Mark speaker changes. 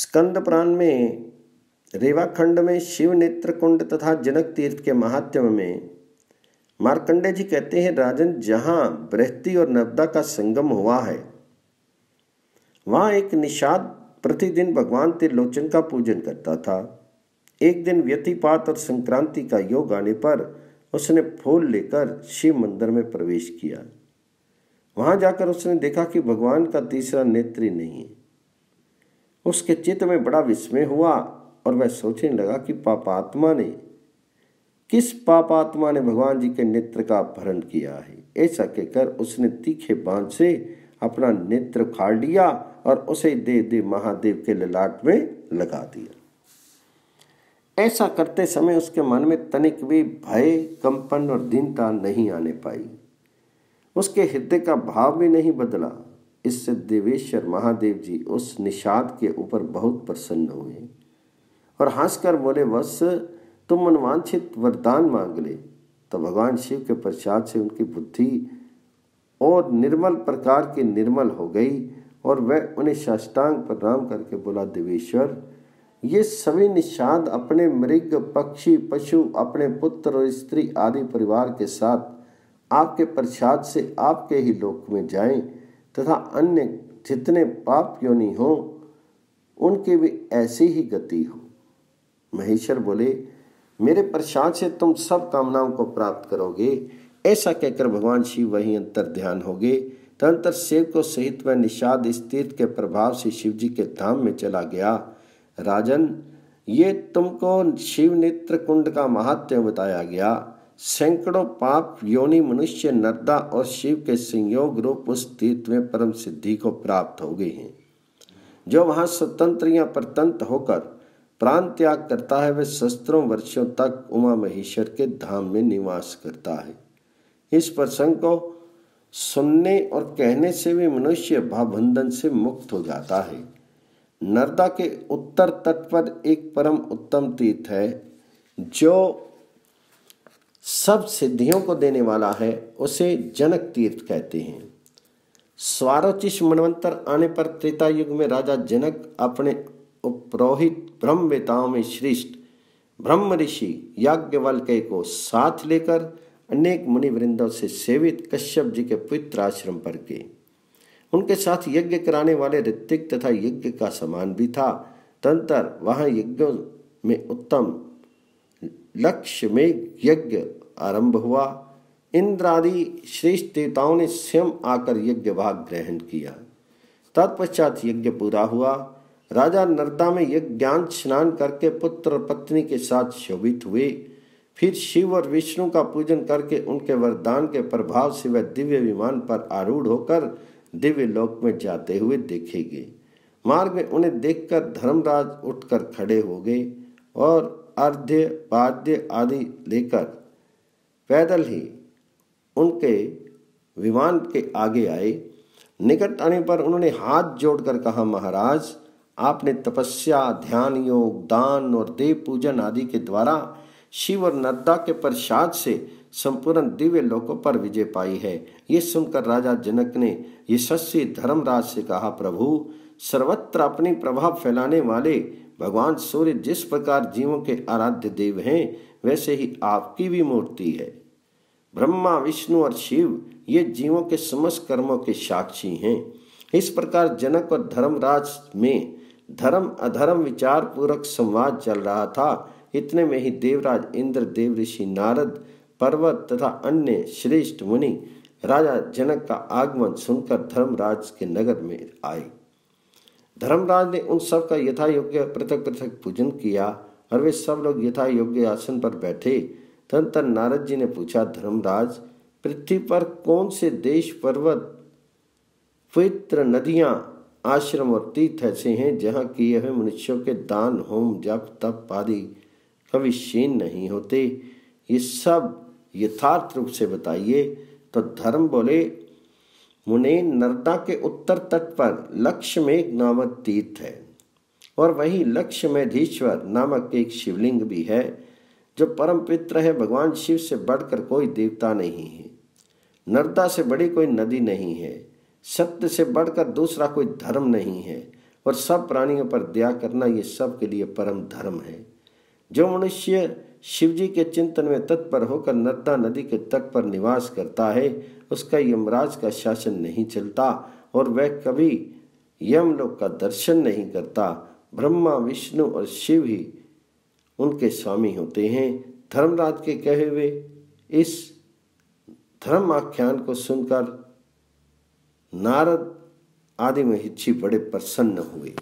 Speaker 1: स्कंद पुराण में रेवाखंड में शिव नेत्र कुंड तथा जनक तीर्थ के महात्म में मार्कंडे जी कहते हैं राजन जहाँ बृहती और नर्मदा का संगम हुआ है वहाँ एक निषाद प्रतिदिन भगवान त्रिलोचन का पूजन करता था एक दिन व्यतिपात और संक्रांति का योग आने पर उसने फूल लेकर शिव मंदिर में प्रवेश किया वहां जाकर उसने देखा कि भगवान का तीसरा नेत्री नहीं है उसके चित्त में बड़ा विस्मय हुआ और वह सोचने लगा कि पापात्मा ने किस पापात्मा ने भगवान जी के नेत्र का अपहरण किया है ऐसा कहकर उसने तीखे बांध से अपना नेत्र फाड़ लिया और उसे देव देव महादेव के ललाट में लगा दिया ऐसा करते समय उसके मन में तनिक भी भय कंपन और दीनता नहीं आने पाई उसके हृदय का भाव भी नहीं बदला इससे देवेश्वर महादेव जी उस निषाद के ऊपर बहुत प्रसन्न हुए और हंसकर बोले वत्स तुम मनवांछित वरदान मांग ले तो भगवान शिव के प्रसाद से उनकी बुद्धि और निर्मल प्रकार की निर्मल हो गई और वह उन्हें साष्टांग प्रणाम करके बोला देवेश्वर ये सभी निषाद अपने मृग पक्षी पशु अपने पुत्र और स्त्री आदि परिवार के साथ आपके प्रसाद से आपके ही लोक में जाएं तथा अन्य जितने पाप योनि हों उनकी भी ऐसी ही गति हो महेश्वर बोले मेरे प्रसाद से तुम सब कामनाओं को प्राप्त करोगे ऐसा कहकर भगवान शिव वहीं अंतर ध्यान हो गए तंत्र शिव को सहित वह निषाद स्थित के प्रभाव से शिव जी के धाम में चला गया राजन ये तुमको शिव नेत्र कुंड का महात्म्य बताया गया सैकड़ों पाप योनि मनुष्य नर्दा और शिव के संयोग रूप उस तीर्थ में परम सिद्धि को प्राप्त हो गई हैं जो वहाँ स्वतंत्र या परतंत्र होकर प्राण त्याग करता है वह शस्त्रों वर्षों तक उमा महेश्वर के धाम में निवास करता है इस प्रसंग को सुनने और कहने से भी मनुष्य भावबंधन से मुक्त हो जाता है नर्दा के उत्तर तट पर एक परम उत्तम तीर्थ है जो सब सिद्धियों को देने वाला है उसे जनक तीर्थ कहते हैं स्वारोचिष मनवंतर आने पर त्रेता युग में राजा जनक अपने उपरोहित ब्रह्मवेताओं में श्रेष्ठ ब्रह्म ऋषि याज्ञवल्क्य को साथ लेकर अनेक मुनि वृंदों से सेवित कश्यप जी के पवित्र आश्रम पर गए उनके साथ यज्ञ कराने वाले ऋतिक तथा यज्ञ का समान भी था तंत्र वहाँ यज्ञों में उत्तम लक्ष्य में यज्ञ आरंभ हुआ इंद्रादि श्रेष्ठ देवताओं ने स्वयं आकर यज्ञ भाग ग्रहण किया तत्पश्चात यज्ञ पूरा हुआ राजा नर्दा में यज्ञान स्नान करके पुत्र पत्नी के साथ शोभित हुए फिर शिव और विष्णु का पूजन करके उनके वरदान के प्रभाव से वह दिव्य विमान पर आरूढ़ होकर दिव्य लोक में जाते हुए देखेंगे मार्ग में उन्हें देखकर धर्मराज उठकर खड़े हो गए और अर्ध्य पाद्य आदि लेकर पैदल ही उनके विमान के आगे आए निकट आने पर उन्होंने हाथ जोड़कर कहा महाराज आपने तपस्या ध्यान योग दान और देव पूजन आदि के द्वारा शिव और नर्दा के प्रसाद से संपूर्ण दिव्य लोकों पर विजय पाई है ये सुनकर राजा जनक ने यशस्वी धर्मराज से कहा प्रभु सर्वत्र अपनी प्रभाव फैलाने वाले भगवान सूर्य जिस प्रकार जीवों के आराध्य देव हैं वैसे ही आपकी भी मूर्ति है ब्रह्मा विष्णु और शिव ये जीवों के समस्त कर्मों के साक्षी हैं इस प्रकार जनक और धर्मराज में धर्म अधर्म विचार पूर्वक संवाद चल रहा था इतने में ही देवराज इंद्र देव ऋषि नारद पर्वत तथा अन्य श्रेष्ठ मुनि राजा जनक का आगमन सुनकर धर्मराज के नगर में आए धर्मराज ने उन सब का यथा योग्य पृथक पृथक पूजन किया और वे सब लोग यथा योग्य आसन पर बैठे तन तन नारद जी ने पूछा धर्मराज पृथ्वी पर कौन से देश पर्वत पवित्र नदियाँ आश्रम और तीर्थ ऐसे हैं जहाँ किए हुए मनुष्यों के दान होम जप तप आदि कभी क्षीण नहीं होते ये सब यथार्थ रूप से बताइए तो धर्म बोले मुने नर्दा के उत्तर तट पर लक्ष्यमेघ नामक तीर्थ है और वही लक्ष्यमेधीश्वर नामक एक शिवलिंग भी है जो परम पित्र है भगवान शिव से बढ़कर कोई देवता नहीं है नर्दा से बड़ी कोई नदी नहीं है सत्य से बढ़कर दूसरा कोई धर्म नहीं है और सब प्राणियों पर दया करना ये सब के लिए परम धर्म है जो मनुष्य शिवजी के चिंतन में तत्पर होकर नर्मदा नदी के तट पर निवास करता है उसका यमराज का शासन नहीं चलता और वह कभी यमलोक का दर्शन नहीं करता ब्रह्मा विष्णु और शिव ही उनके स्वामी होते हैं धर्मराज के कहे हुए इस धर्म आख्यान को सुनकर नारद आदि हिच्छी बड़े प्रसन्न हुए